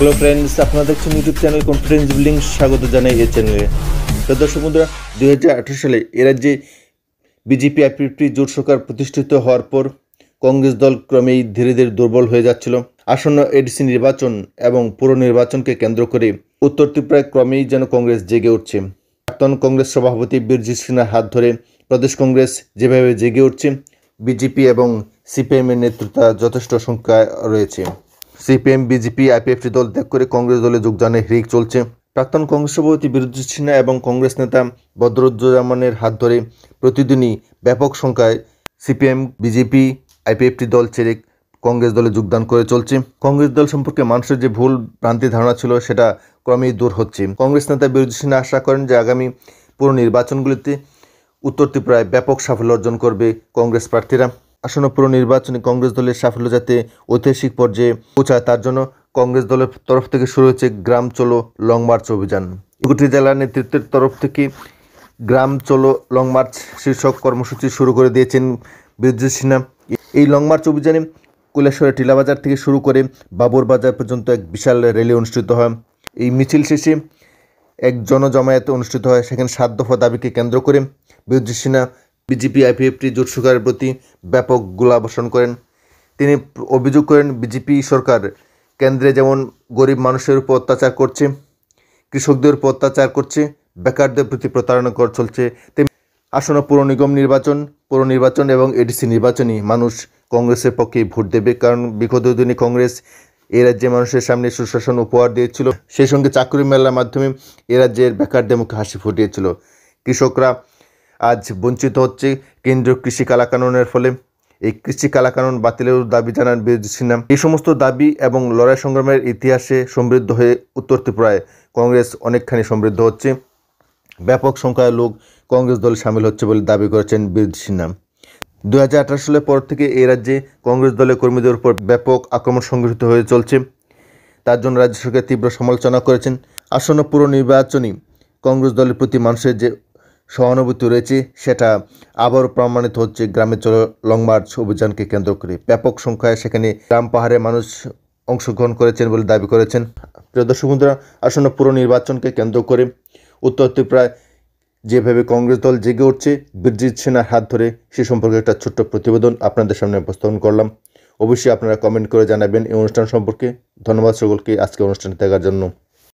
hello friends আপনারা দেখছেন YouTube channel confidence building স্বাগত জানাই এই চ্যানেলে তো দর্শক বন্ধুরা দু সালে এ রাজ্যে বিজেপি আপিপি জোট সরকার প্রতিষ্ঠিত হওয়ার পর কংগ্রেস দল ক্রমেই ধীরে ধীরে দুর্বল হয়ে যাচ্ছিল আসন্ন এডিসি নির্বাচন এবং পুর নির্বাচনকে কেন্দ্র করে উত্তর ত্রিপুরায় ক্রমেই যেন কংগ্রেস জেগে উঠছে প্রাক্তন কংগ্রেস সভাপতি বীরজিৎ সিনহার হাত ধরে প্রদেশ কংগ্রেস যেভাবে জেগে উঠছে বিজেপি এবং সিপিএমের নেতৃত্ব যথেষ্ট সংখ্যায় রয়েছে সিপিএম বিজেপি আইপিএফটি দল ত্যাগ করে কংগ্রেস দলে যোগদানের হৃক চলছে প্রাক্তন কংগ্রেস সভাপতি বিরোধী সিনহা এবং কংগ্রেস নেতা বদরুজ্জামানের হাত ধরে প্রতিদিনই ব্যাপক সংখ্যায় সিপিএম বিজেপি আইপিএফটি দল ছেড়ে কংগ্রেস দলে যোগদান করে চলছে কংগ্রেস দল সম্পর্কে মানুষের যে ভুল ভ্রান্তি ধারণা ছিল সেটা ক্রমেই দূর হচ্ছে কংগ্রেস নেতা বিরোধী সিনহা আশা করেন যে আগামী পুরো নির্বাচনগুলিতে উত্তর ত্রিপুরায় ব্যাপক সাফল্য অর্জন করবে কংগ্রেস প্রার্থীরা আসন্ন পুরো নির্বাচনে কংগ্রেস দলের সাফল্য যাতে ঐতিহাসিক পর্যায়ে পৌঁছায় তার জন্য কংগ্রেস দলের তরফ থেকে শুরু হয়েছে গ্রাম চলো লং মার্চ অভিযান গুটি জেলা নেতৃত্বের তরফ থেকে গ্রাম চলো লং মার্চ শীর্ষক কর্মসূচি শুরু করে দিয়েছেন বিদ্যুৎ সিনহা এই লং মার্চ অভিযানে কৈলাসহরের টিলাবাজার থেকে শুরু করে বাবর বাজার পর্যন্ত এক বিশাল র্যালি অনুষ্ঠিত হয় এই মিছিল শেষে এক জনজমায়েত অনুষ্ঠিত হয় সেখানে সাত দফা দাবিকে কেন্দ্র করে বিদ্যুৎ সিনহা বিজেপি আইপিএফটি জোট সরকারের প্রতি ব্যাপক গোলাবর্ষণ করেন তিনি অভিযোগ করেন বিজেপি সরকার কেন্দ্রে যেমন গরিব মানুষের উপর অত্যাচার করছে কৃষকদের উপর অত্যাচার করছে বেকারদের প্রতি প্রতারণা কর চলছে আসন্ন পৌর নিগম নির্বাচন পৌর নির্বাচন এবং এডিসি নির্বাচনই মানুষ কংগ্রেসের পক্ষে ভোট দেবে কারণ বিগত দিনে কংগ্রেস এ রাজ্যে মানুষের সামনে সুশাসন উপহার দিয়েছিল সেই সঙ্গে চাকরি মেলার মাধ্যমে এ রাজ্যের বেকারদের মুখে হাসি ফুটিয়েছিল কৃষকরা আজ বঞ্চিত হচ্ছে কেন্দ্রীয় কৃষি কালাকানুনের ফলে এই কৃষি কালাকানুন বাতিলের দাবি জানান বিরোধী সিনহা এই সমস্ত দাবি এবং লড়াই সংগ্রামের ইতিহাসে সমৃদ্ধ হয়ে উত্তর ত্রিপুরায় কংগ্রেস অনেকখানি সমৃদ্ধ হচ্ছে ব্যাপক সংখ্যায় লোক কংগ্রেস দলে সামিল হচ্ছে বলে দাবি করেছেন বিরোধী সিনহা দু সালের পর থেকে এই রাজ্যে কংগ্রেস দলের কর্মীদের উপর ব্যাপক আক্রমণ সংঘটিত হয়ে চলছে তার জন্য রাজ্য সরকার তীব্র সমালোচনা করেছেন আসন্ন পুর নির্বাচনী কংগ্রেস দলের প্রতি মানুষের যে সহানুভূতি রয়েছে সেটা আবার প্রমাণিত হচ্ছে গ্রামে চলো লং মার্চ অভিযানকে কেন্দ্র করে ব্যাপক সংখ্যায় সেখানে গ্রাম পাহাড়ে মানুষ অংশগ্রহণ করেছেন বলে দাবি করেছেন প্রিয় দর্শক বন্ধুরা আসন্ন পুরো নির্বাচনকে কেন্দ্র করে উত্তর ত্রিপুরায় যেভাবে কংগ্রেস দল জেগে উঠছে বীরজিৎ সেনার হাত ধরে সে সম্পর্কে একটা ছোট্ট প্রতিবেদন আপনাদের সামনে উপস্থাপন করলাম অবশ্যই আপনারা কমেন্ট করে জানাবেন এই অনুষ্ঠান সম্পর্কে ধন্যবাদ সকলকে আজকে অনুষ্ঠানে দেখার জন্য